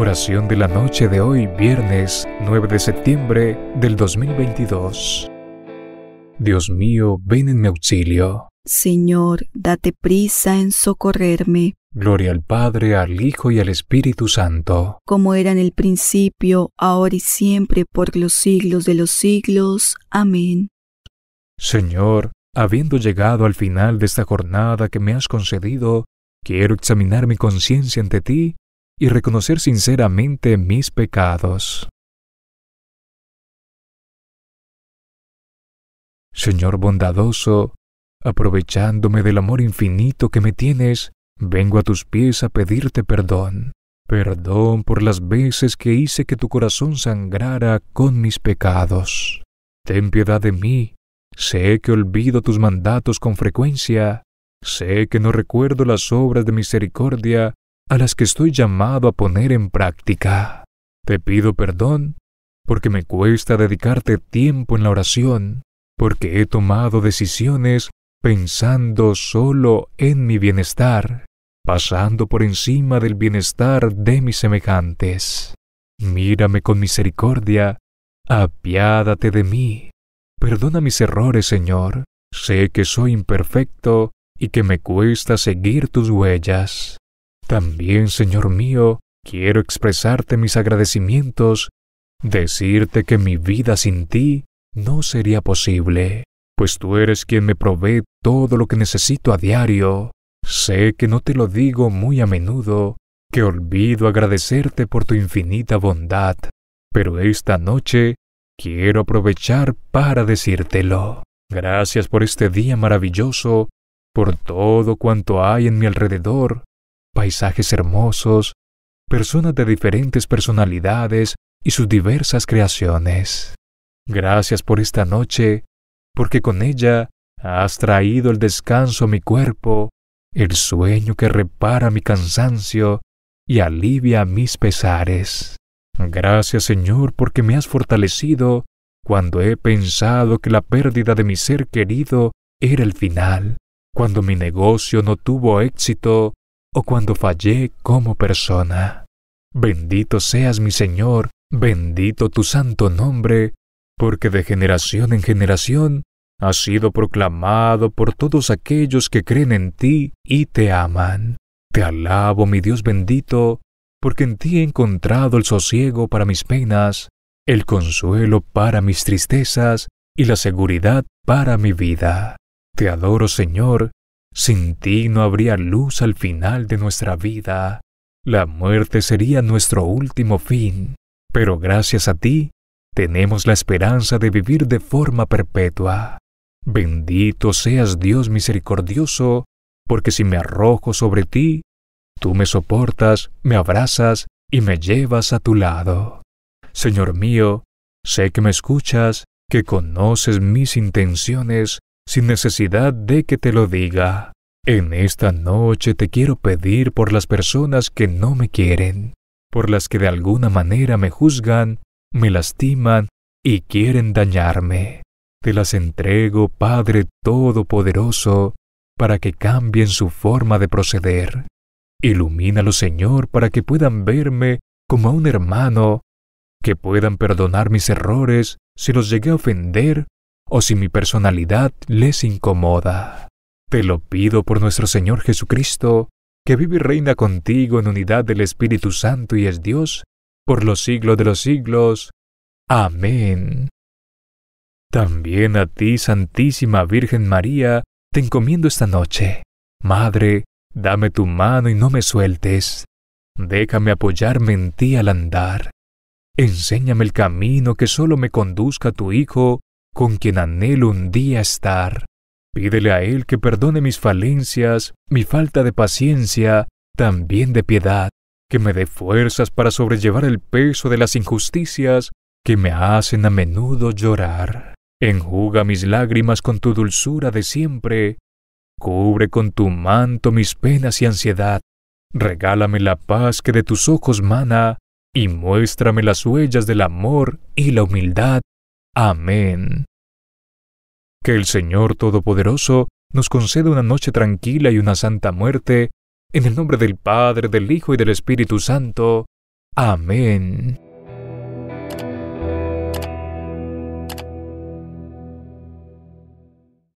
Oración de la noche de hoy, viernes 9 de septiembre del 2022. Dios mío, ven en mi auxilio. Señor, date prisa en socorrerme. Gloria al Padre, al Hijo y al Espíritu Santo. Como era en el principio, ahora y siempre, por los siglos de los siglos. Amén. Señor, habiendo llegado al final de esta jornada que me has concedido, quiero examinar mi conciencia ante ti y reconocer sinceramente mis pecados. Señor bondadoso, aprovechándome del amor infinito que me tienes, vengo a tus pies a pedirte perdón. Perdón por las veces que hice que tu corazón sangrara con mis pecados. Ten piedad de mí. Sé que olvido tus mandatos con frecuencia. Sé que no recuerdo las obras de misericordia a las que estoy llamado a poner en práctica. Te pido perdón porque me cuesta dedicarte tiempo en la oración, porque he tomado decisiones pensando solo en mi bienestar, pasando por encima del bienestar de mis semejantes. Mírame con misericordia, apiádate de mí. Perdona mis errores, Señor. Sé que soy imperfecto y que me cuesta seguir tus huellas. También, Señor mío, quiero expresarte mis agradecimientos, decirte que mi vida sin ti no sería posible, pues tú eres quien me provee todo lo que necesito a diario. Sé que no te lo digo muy a menudo, que olvido agradecerte por tu infinita bondad, pero esta noche quiero aprovechar para decírtelo. Gracias por este día maravilloso, por todo cuanto hay en mi alrededor, paisajes hermosos, personas de diferentes personalidades y sus diversas creaciones. Gracias por esta noche, porque con ella has traído el descanso a mi cuerpo, el sueño que repara mi cansancio y alivia mis pesares. Gracias Señor porque me has fortalecido cuando he pensado que la pérdida de mi ser querido era el final, cuando mi negocio no tuvo éxito o cuando fallé como persona. Bendito seas mi Señor, bendito tu santo nombre, porque de generación en generación has sido proclamado por todos aquellos que creen en ti y te aman. Te alabo, mi Dios bendito, porque en ti he encontrado el sosiego para mis penas, el consuelo para mis tristezas y la seguridad para mi vida. Te adoro, Señor, sin ti no habría luz al final de nuestra vida. La muerte sería nuestro último fin, pero gracias a ti tenemos la esperanza de vivir de forma perpetua. Bendito seas Dios misericordioso, porque si me arrojo sobre ti, tú me soportas, me abrazas y me llevas a tu lado. Señor mío, sé que me escuchas, que conoces mis intenciones sin necesidad de que te lo diga. En esta noche te quiero pedir por las personas que no me quieren, por las que de alguna manera me juzgan, me lastiman y quieren dañarme. Te las entrego, Padre Todopoderoso, para que cambien su forma de proceder. Ilumínalo, Señor, para que puedan verme como a un hermano, que puedan perdonar mis errores si los llegué a ofender o si mi personalidad les incomoda. Te lo pido por nuestro Señor Jesucristo, que vive y reina contigo en unidad del Espíritu Santo y es Dios, por los siglos de los siglos. Amén. También a ti, Santísima Virgen María, te encomiendo esta noche. Madre, dame tu mano y no me sueltes. Déjame apoyarme en ti al andar. Enséñame el camino que solo me conduzca a tu Hijo, con quien anhelo un día estar. Pídele a Él que perdone mis falencias, mi falta de paciencia, también de piedad, que me dé fuerzas para sobrellevar el peso de las injusticias que me hacen a menudo llorar. Enjuga mis lágrimas con tu dulzura de siempre, cubre con tu manto mis penas y ansiedad, regálame la paz que de tus ojos mana, y muéstrame las huellas del amor y la humildad. Amén. Que el Señor Todopoderoso nos conceda una noche tranquila y una santa muerte, en el nombre del Padre, del Hijo y del Espíritu Santo. Amén.